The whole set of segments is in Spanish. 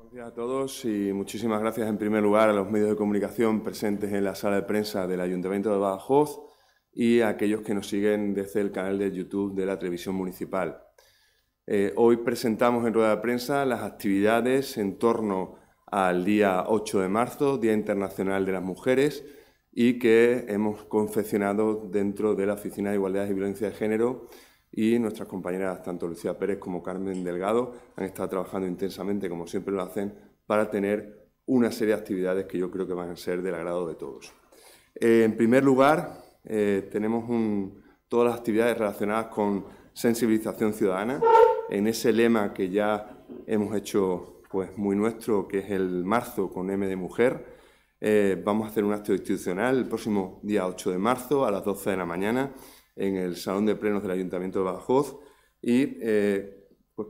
Buenos días a todos y muchísimas gracias en primer lugar a los medios de comunicación presentes en la sala de prensa del Ayuntamiento de Badajoz y a aquellos que nos siguen desde el canal de YouTube de la Televisión Municipal. Eh, hoy presentamos en rueda de prensa las actividades en torno al día 8 de marzo, Día Internacional de las Mujeres, y que hemos confeccionado dentro de la Oficina de Igualdad y Violencia de Género y nuestras compañeras, tanto Lucía Pérez como Carmen Delgado, han estado trabajando intensamente, como siempre lo hacen, para tener una serie de actividades que yo creo que van a ser del agrado de todos. Eh, en primer lugar, eh, tenemos todas las actividades relacionadas con sensibilización ciudadana, en ese lema que ya hemos hecho pues, muy nuestro, que es el marzo con M de mujer. Eh, vamos a hacer un acto institucional el próximo día 8 de marzo a las 12 de la mañana en el Salón de Plenos del Ayuntamiento de Badajoz y eh, pues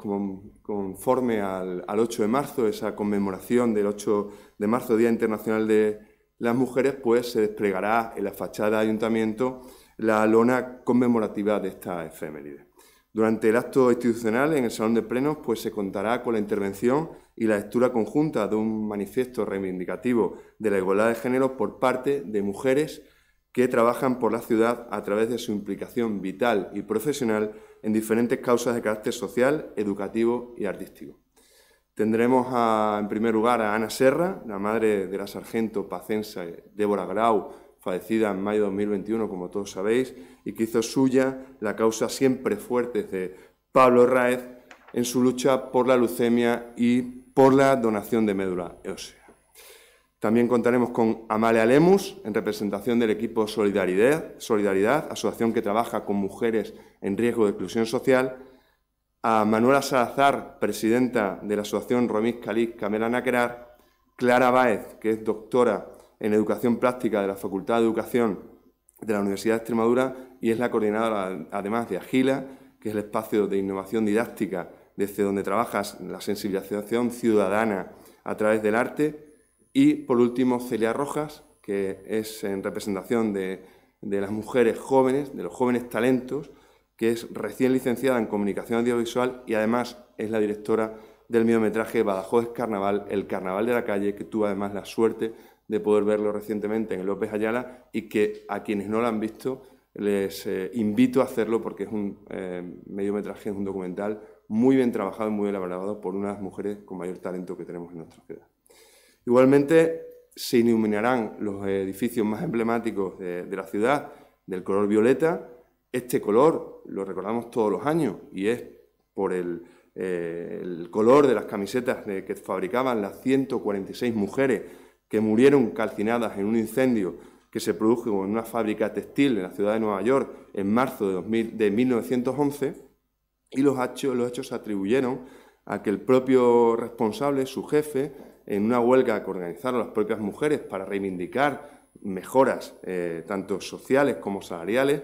conforme al, 8 de marzo, esa conmemoración del 8 de marzo, Día Internacional de las Mujeres, pues se desplegará en la fachada del ayuntamiento la lona conmemorativa de esta efeméride. Durante el acto institucional en el Salón de Plenos pues, se contará con la intervención y la lectura conjunta de un manifiesto reivindicativo de la igualdad de género por parte de mujeres que trabajan por la ciudad a través de su implicación vital y profesional en diferentes causas de carácter social, educativo y artístico. Tendremos en primer lugar a Ana Serra, la madre de la sargento pacense Débora Grau, fallecida en mayo de 2021, como todos sabéis, y que hizo suya la causa siempre fuerte de Pablo Raez en su lucha por la leucemia y por la donación de médula ósea. También contaremos con Amalia Lemus, en representación del equipo Solidaridad, Solidaridad, asociación que trabaja con mujeres en riesgo de exclusión social, a Manuela Salazar, presidenta de la asociación Romiz Caliz Camela Naquerar, Clara Báez, que es doctora en educación práctica de la Facultad de Educación de la Universidad de Extremadura y es la coordinadora además de Agila, que es el espacio de innovación didáctica desde donde trabajas la sensibilización ciudadana a través del arte y por último, Celia Rojas, que es en representación de, las mujeres jóvenes, de los jóvenes talentos, que es recién licenciada en comunicación audiovisual y además es la directora del mediometraje Badajoz Carnaval, El Carnaval de la Calle, que tuvo, además la suerte de poder verlo recientemente en el López Ayala y que a quienes no lo han visto les eh, invito a hacerlo porque es un eh, mediometraje, es un documental muy bien trabajado y muy elaborado por unas mujeres con mayor talento que tenemos en nuestra ciudad. Igualmente, se iluminarán los edificios más emblemáticos de, la ciudad del color violeta. Este color lo recordamos todos los años y es por el, eh, color de las camisetas que fabricaban las 146 mujeres que murieron calcinadas en un incendio que se produjo en una fábrica textil en la ciudad de Nueva York en marzo de, 1911 y los hechos se atribuyeron a que el propio responsable, su jefe, en una huelga que organizaron las propias mujeres para reivindicar mejoras eh, tanto sociales como salariales,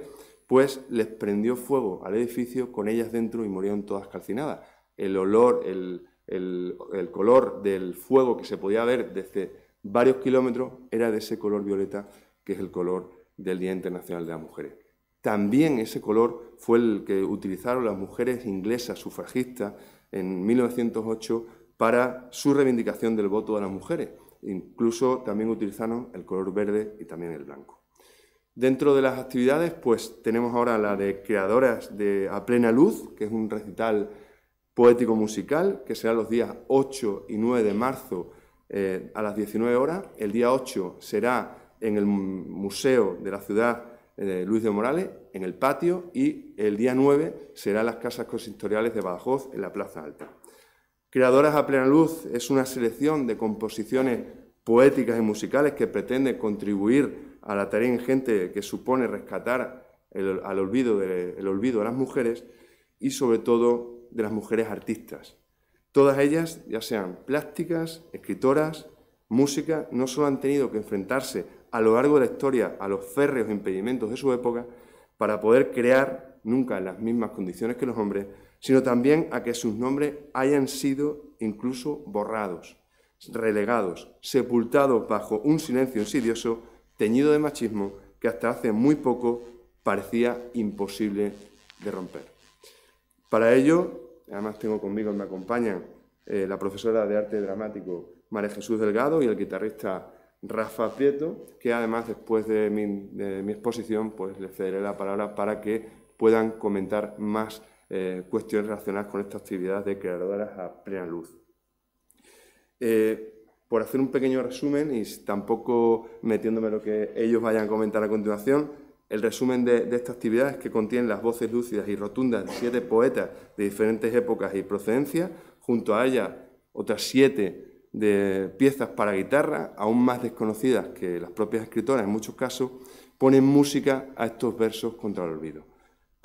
pues les prendió fuego al edificio con ellas dentro y murieron todas calcinadas. El olor, el, el color del fuego que se podía ver desde varios kilómetros era de ese color violeta que es el color del Día Internacional de las Mujeres. También ese color fue el que utilizaron las mujeres inglesas sufragistas en 1908 para su reivindicación del voto de las mujeres. Incluso también utilizaron el color verde y también el blanco. Dentro de las actividades, pues tenemos ahora la de Creadoras de A Plena Luz, que es un recital poético musical, que será los días 8 y 9 de marzo eh, a las 19 horas. El día 8 será en el Museo de la Ciudad eh, de Luis de Morales, en el patio, y el día 9 será en las casas consistoriales de Badajoz, en la Plaza Alta. Creadoras a plena luz es una selección de composiciones poéticas y musicales que pretende contribuir a la tarea ingente que supone rescatar el, olvido de, el olvido de las mujeres y sobre todo de las mujeres artistas. Todas ellas, ya sean plásticas, escritoras, música, no solo han tenido que enfrentarse a lo largo de la historia a los férreos impedimentos de su época para poder crear nunca en las mismas condiciones que los hombres, sino también a que sus nombres hayan sido incluso borrados, relegados, sepultados bajo un silencio insidioso, teñido de machismo, que hasta hace muy poco parecía imposible de romper. Para ello, además tengo conmigo, y me acompañan eh, la profesora de arte dramático María Jesús Delgado y el guitarrista Rafa Prieto, que además después de mi, de mi exposición pues le cederé la palabra para que puedan comentar más eh, cuestiones relacionadas con esta actividad de creadoras a plena luz. Eh, por hacer un pequeño resumen y tampoco metiéndome lo que ellos vayan a comentar a continuación, el resumen de, esta actividad es que contiene las voces lúcidas y rotundas de siete poetas de diferentes épocas y procedencias, junto a ellas otras siete de piezas para guitarra, aún más desconocidas que las propias escritoras en muchos casos, ponen música a estos versos contra el olvido.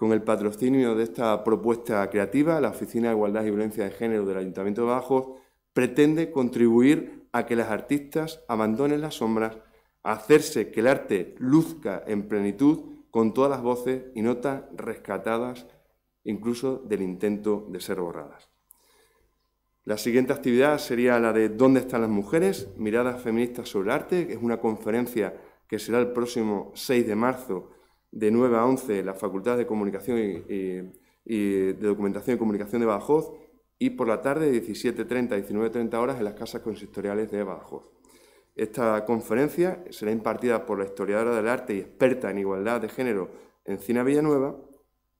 Con el patrocinio de esta propuesta creativa, la Oficina de Igualdad y Violencia de Género del Ayuntamiento de Bajos pretende contribuir a que las artistas abandonen las sombras, a hacerse que el arte luzca en plenitud con todas las voces y notas rescatadas incluso del intento de ser borradas. La siguiente actividad sería la de ¿Dónde están las mujeres? Miradas feministas sobre el arte, que es una conferencia que será el próximo 6 de marzo de 9 a 11 la Facultad de Comunicación y, de Documentación y Comunicación de Badajoz y por la tarde de 17.30 a 19.30 horas en las casas consistoriales de Badajoz. Esta conferencia será impartida por la historiadora del arte y experta en igualdad de género Encina Villanueva,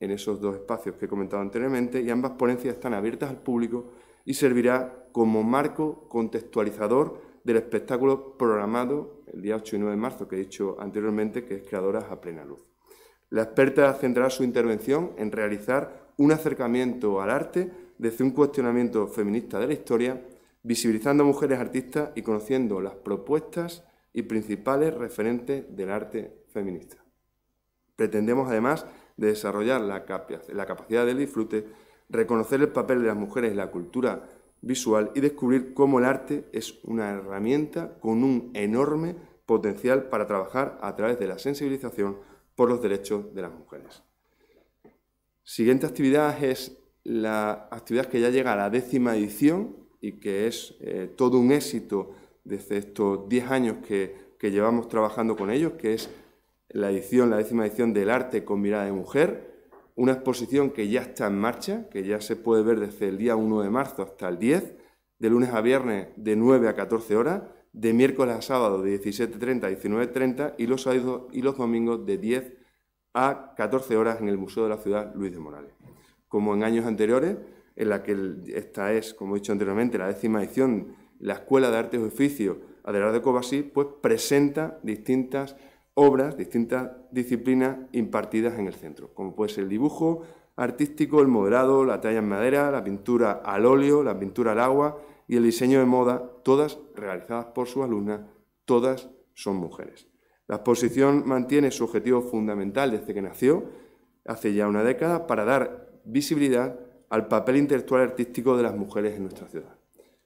en esos dos espacios que he comentado anteriormente, y ambas ponencias están abiertas al público y servirá como marco contextualizador del espectáculo programado el día 8 y 9 de marzo, que he dicho anteriormente, que es Creadoras a Plena Luz. La experta centrará su intervención en realizar un acercamiento al arte desde un cuestionamiento feminista de la historia, visibilizando a mujeres artistas y conociendo las propuestas y principales referentes del arte feminista. Pretendemos además de desarrollar la, la capacidad del disfrute, reconocer el papel de las mujeres en la cultura visual y descubrir cómo el arte es una herramienta con un enorme potencial para trabajar a través de la sensibilización por los derechos de las mujeres. Siguiente actividad es la actividad que ya llega a la décima edición y que es eh, todo un éxito desde estos 10 años que, que, llevamos trabajando con ellos, que es la edición, la décima edición del arte con mirada de mujer, una exposición que ya está en marcha, que ya se puede ver desde el día 1 de marzo hasta el 10, de lunes a viernes de 9 a 14 horas, de miércoles a sábado de 17.30 a 19.30 y los sábados y los domingos de 10 a 14 horas en el Museo de la Ciudad Luis de Morales. Como en años anteriores, en la que esta es, como he dicho anteriormente, la décima edición, la Escuela de Artes y Oficios Adelardo de Cobasí, pues presenta distintas obras, distintas disciplinas impartidas en el centro, como puede ser el dibujo artístico, el moderado, la talla en madera, la pintura al óleo, la pintura al agua, y el diseño de moda, todas realizadas por su alumna, todas son mujeres. La exposición mantiene su objetivo fundamental desde que nació, hace ya una década, para dar visibilidad al papel intelectual artístico de las mujeres en nuestra ciudad.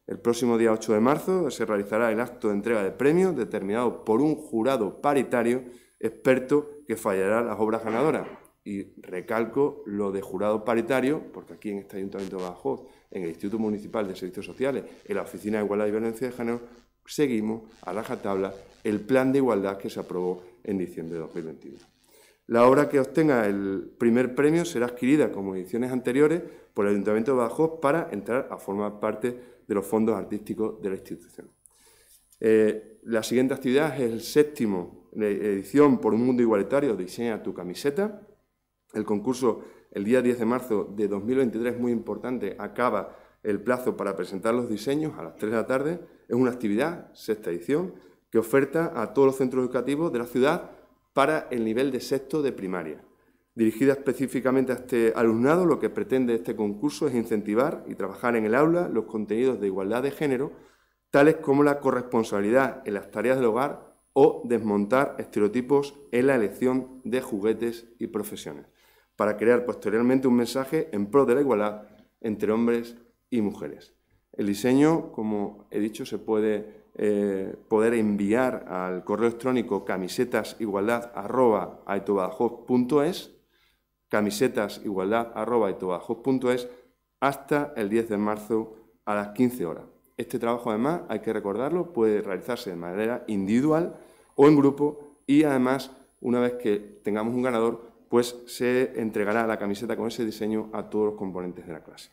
El próximo día 8 de marzo se realizará el acto de entrega de premios determinado por un jurado paritario experto que fallará las obras ganadoras. Y recalco lo de jurado paritario, porque aquí en este Ayuntamiento de Badajoz, en el Instituto Municipal de Servicios Sociales, en la Oficina de Igualdad y Violencia de Género, seguimos a la jatabla el plan de igualdad que se aprobó en diciembre de 2021. La obra que obtenga el primer premio será adquirida, como ediciones anteriores, por el Ayuntamiento de Badajoz para entrar a formar parte de los fondos artísticos de la institución. Eh, la siguiente actividad es el séptimo eh, edición por un mundo igualitario, diseña tu camiseta, el concurso el día 10 de marzo de 2023, muy importante, acaba el plazo para presentar los diseños a las 3 de la tarde. Es una actividad, sexta edición, que oferta a todos los centros educativos de la ciudad para el nivel de sexto de primaria. Dirigida específicamente a este alumnado, lo que pretende este concurso es incentivar y trabajar en el aula los contenidos de igualdad de género, tales como la corresponsabilidad en las tareas del hogar o desmontar estereotipos en la elección de juguetes y profesiones para crear posteriormente un mensaje en pro de la igualdad entre hombres y mujeres. El diseño, como he dicho, se puede eh, poder enviar al correo electrónico ...camisetasigualdad.es hasta el 10 de marzo a las 15 horas. Este trabajo, además, hay que recordarlo, puede realizarse de manera individual o en grupo y, además, una vez que tengamos un ganador, pues se entregará la camiseta con ese diseño a todos los componentes de la clase.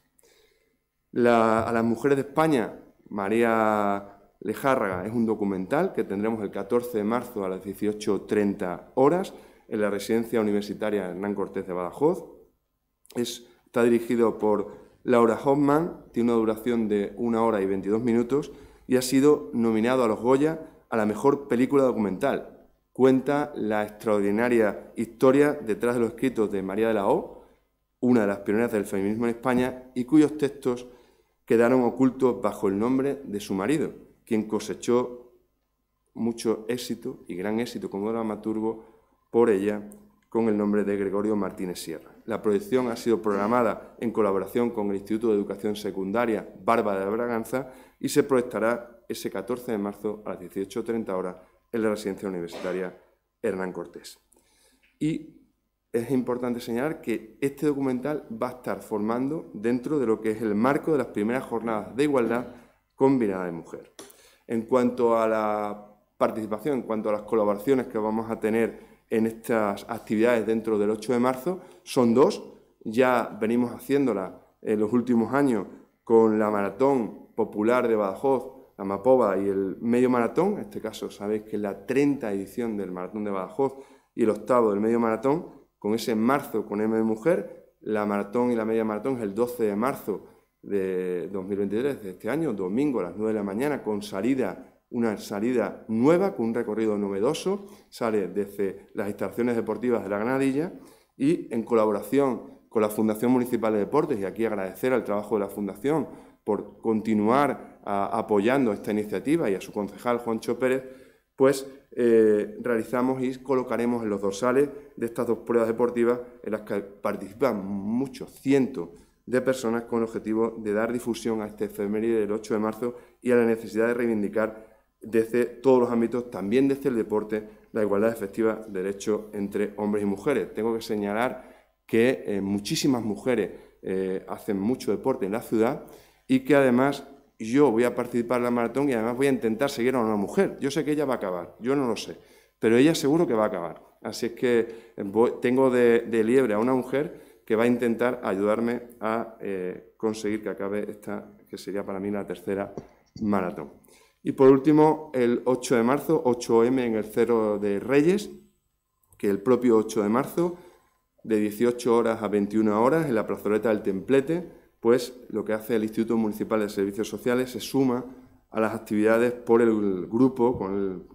a las mujeres de España, María Lejárraga es un documental que tendremos el 14 de marzo a las 18.30 horas en la residencia universitaria Hernán Cortés de Badajoz. está dirigido por Laura Hoffman, tiene una duración de una hora y 22 minutos y ha sido nominado a los Goya a la mejor película documental cuenta la extraordinaria historia detrás de los escritos de María de la O, una de las pioneras del feminismo en España, y cuyos textos quedaron ocultos bajo el nombre de su marido, quien cosechó mucho éxito y gran éxito como dramaturgo por ella con el nombre de Gregorio Martínez Sierra. La proyección ha sido programada en colaboración con el Instituto de Educación Secundaria Bárbara de Braganza y se proyectará ese 14 de marzo a las 18.30 horas el de Residencia Universitaria Hernán Cortés. Y es importante señalar que este documental va a estar formando dentro de lo que es el marco de las primeras jornadas de igualdad combinada de mujer. En cuanto a la participación, en cuanto a las colaboraciones que vamos a tener en estas actividades dentro del 8 de marzo, son dos. Ya venimos haciéndolas en los últimos años con la Maratón Popular de Badajoz la Mapova y el medio maratón, en este caso sabéis que es la 30 edición del maratón de Badajoz y el octavo del medio maratón, con ese marzo con M de mujer, la maratón y la media maratón es el 12 de marzo de 2023, de este año, domingo a las 9 de la mañana, con salida, una salida nueva, con un recorrido novedoso, sale desde las instalaciones deportivas de la Granadilla y en colaboración con la Fundación Municipal de Deportes, y aquí agradecer al trabajo de la Fundación por continuar apoyando esta iniciativa y a su concejal Juancho Pérez, pues eh, realizamos y colocaremos en los dorsales de estas dos pruebas deportivas en las que participan muchos cientos de personas con el objetivo de dar difusión a este efeméride del 8 de marzo y a la necesidad de reivindicar desde todos los ámbitos, también desde el deporte, la igualdad efectiva de derechos entre hombres y mujeres. Tengo que señalar que eh, muchísimas mujeres eh, hacen mucho deporte en la ciudad y que además yo voy a participar en la maratón y además voy a intentar seguir a una mujer. Yo sé que ella va a acabar, yo no lo sé, pero ella seguro que va a acabar. Así es que eh, tengo de, liebre a una mujer que va a intentar ayudarme a eh, conseguir que acabe esta, que sería para mí la tercera maratón. Y por último, el 8 de marzo, 8M en el Cero de Reyes, que el propio 8 de marzo, de 18 horas a 21 horas, en la plazoleta del Templete, pues lo que hace el Instituto Municipal de Servicios Sociales se suma a las actividades por el grupo,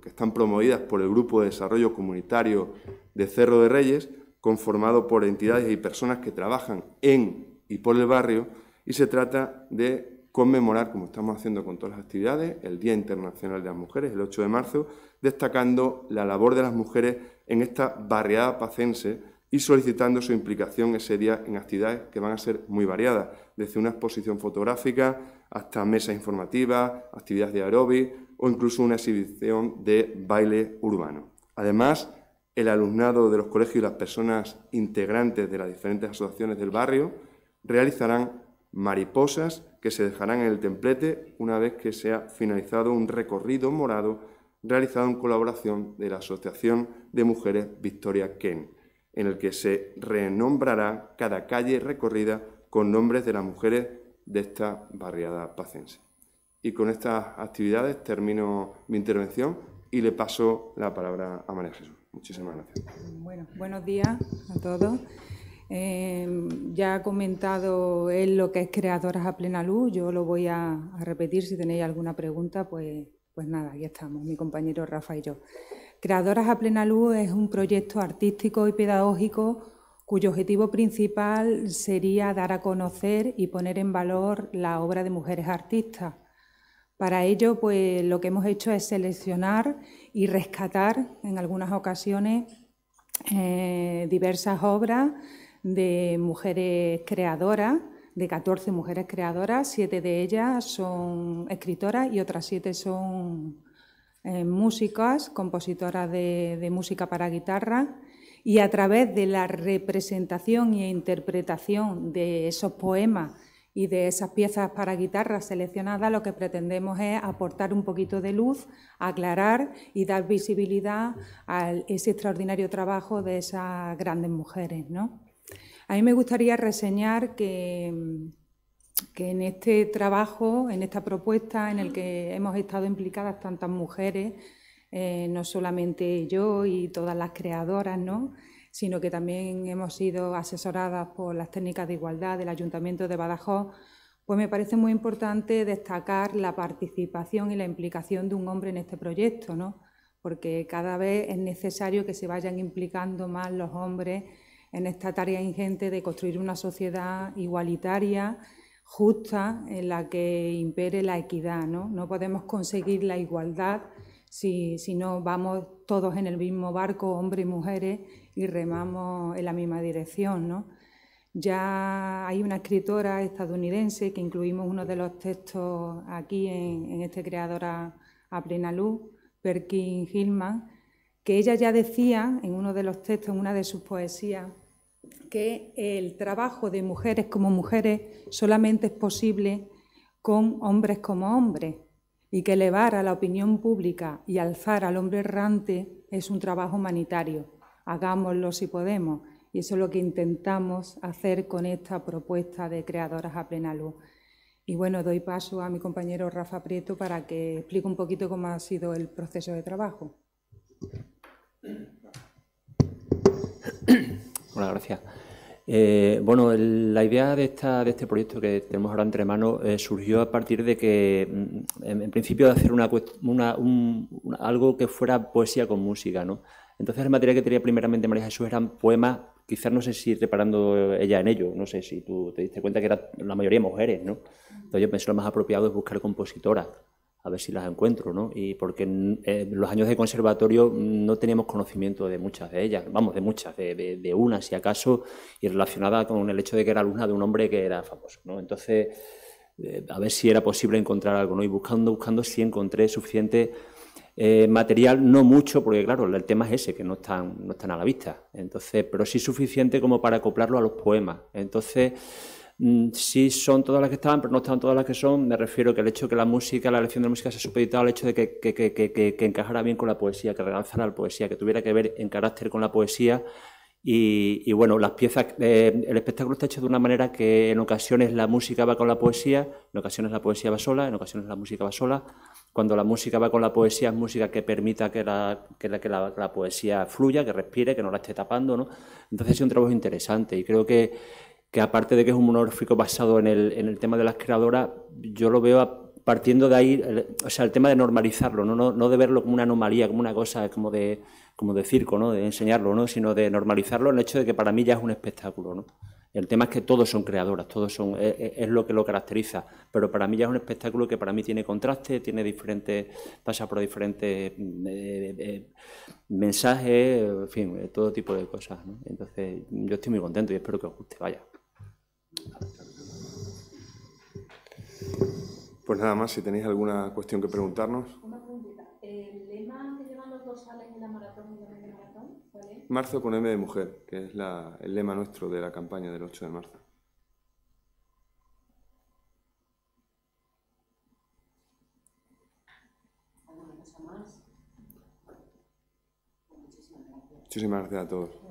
que están promovidas por el Grupo de Desarrollo Comunitario de Cerro de Reyes, conformado por entidades y personas que trabajan en y por el barrio, y se trata de conmemorar, como estamos haciendo con todas las actividades, el Día Internacional de las Mujeres, el 8 de marzo, destacando la labor de las mujeres en esta barriada pacense y solicitando su implicación ese día en actividades que van a ser muy variadas, desde una exposición fotográfica hasta mesas informativas, actividades de aeróbic o incluso una exhibición de baile urbano. Además, el alumnado de los colegios y las personas integrantes de las diferentes asociaciones del barrio realizarán mariposas que se dejarán en el templete una vez que sea finalizado un recorrido morado realizado en colaboración de la Asociación de Mujeres Victoria Ken en el que se renombrará cada calle recorrida con nombres de las mujeres de esta barriada pacense. Y con estas actividades termino mi intervención y le paso la palabra a María Jesús. Muchísimas gracias. buenos días a todos. Eh, ya ha comentado él lo que es Creadoras a Plena Luz. Yo lo voy a, a repetir. Si tenéis alguna pregunta, pues pues nada, aquí estamos, mi compañero Rafa y yo. Creadoras a Plena Luz es un proyecto artístico y pedagógico cuyo objetivo principal sería dar a conocer y poner en valor la obra de mujeres artistas. Para ello, pues lo que hemos hecho es seleccionar y rescatar en algunas ocasiones eh, diversas obras de mujeres creadoras de 14 mujeres creadoras, siete de ellas son escritoras y otras siete son eh, músicas, compositoras de, música para guitarra. Y a través de la representación e interpretación de esos poemas y de esas piezas para guitarra seleccionadas lo que pretendemos es aportar un poquito de luz, aclarar y dar visibilidad a ese extraordinario trabajo de esas grandes mujeres, ¿no? A mí me gustaría reseñar que, en este trabajo, en esta propuesta en el que hemos estado implicadas tantas mujeres, eh, no solamente yo y todas las creadoras, ¿no? sino que también hemos sido asesoradas por las técnicas de igualdad del Ayuntamiento de Badajoz, pues me parece muy importante destacar la participación y la implicación de un hombre en este proyecto, porque cada vez es necesario que se vayan implicando más los hombres en esta tarea ingente de construir una sociedad igualitaria, justa, en la que impere la equidad. No, podemos conseguir la igualdad si, no vamos todos en el mismo barco, hombres y mujeres, y remamos en la misma dirección. Ya hay una escritora estadounidense que incluimos uno de los textos aquí en, este Creadora a plena luz, Perkin Hillman, que ella ya decía en uno de los textos, en una de sus poesías, que el trabajo de mujeres como mujeres solamente es posible con hombres como hombres y que elevar a la opinión pública y alzar al hombre errante es un trabajo humanitario. Hagámoslo si podemos. Y eso es lo que intentamos hacer con esta propuesta de Creadoras a Plena Luz. Y bueno, doy paso a mi compañero Rafa Prieto para que explique un poquito cómo ha sido el proceso de trabajo. Eh, bueno, gracias. bueno, la idea de, esta, de este proyecto que tenemos ahora entre manos eh, surgió a partir de que, mm, en, principio, de hacer una, algo que fuera poesía con música, Entonces, el materia que tenía primeramente María Jesús eran poemas, quizás no sé si reparando ella en ello, no sé si tú te diste cuenta que era la mayoría mujeres, ¿no? Entonces, yo pensé lo más apropiado es buscar compositoras a ver si las encuentro, ¿no? Y porque en eh, los años de conservatorio no teníamos conocimiento de muchas de ellas, vamos, de muchas, de, de, una si acaso, y relacionada con el hecho de que era alumna de un hombre que era famoso, Entonces, eh, a ver si era posible encontrar algo, ¿no? Y buscando, buscando, sí encontré suficiente eh, material, no mucho, porque claro, el tema es ese, que no están, no están a la vista, entonces, pero sí suficiente como para acoplarlo a los poemas. Entonces, Mm, sí son todas las que estaban, pero no están todas las que son. Me refiero que el hecho de que la música, la elección de la música se supeditado al hecho de que, que, que, que, encajara bien con la poesía, que relanzara la poesía, que tuviera que ver en carácter con la poesía. Y, bueno, las piezas, eh, el espectáculo está hecho de una manera que en ocasiones la música va con la poesía, en ocasiones la poesía va sola, en ocasiones la música va sola. Cuando la música va con la poesía es música que permita que la, que la, la poesía fluya, que respire, que no la esté tapando. ¿no? Entonces es un trabajo interesante y creo que que aparte de que es un monográfico basado en el, tema de las creadoras, yo lo veo partiendo de ahí, o sea, el tema de normalizarlo, ¿no? de verlo como una anomalía, como una cosa como de, como de circo, ¿no? de enseñarlo, ¿no? sino de normalizarlo el hecho de que para mí ya es un espectáculo. ¿no? El tema es que todos son creadoras, todos son, e, e, es, lo que lo caracteriza, pero para mí ya es un espectáculo que para mí tiene contraste, tiene diferentes, pasa por diferentes mm, eh, eh, mensajes, en fin, todo tipo de cosas. Entonces, yo estoy muy contento y espero que os guste, vaya. Pues nada más, si tenéis alguna cuestión que preguntarnos. Una preguntita. ¿El lema que llevan los dos sales en la maratón y la maratón? Marzo con M de mujer, que es el lema nuestro de la campaña del 8 de marzo. Muchísimas gracias. Muchísimas gracias a todos.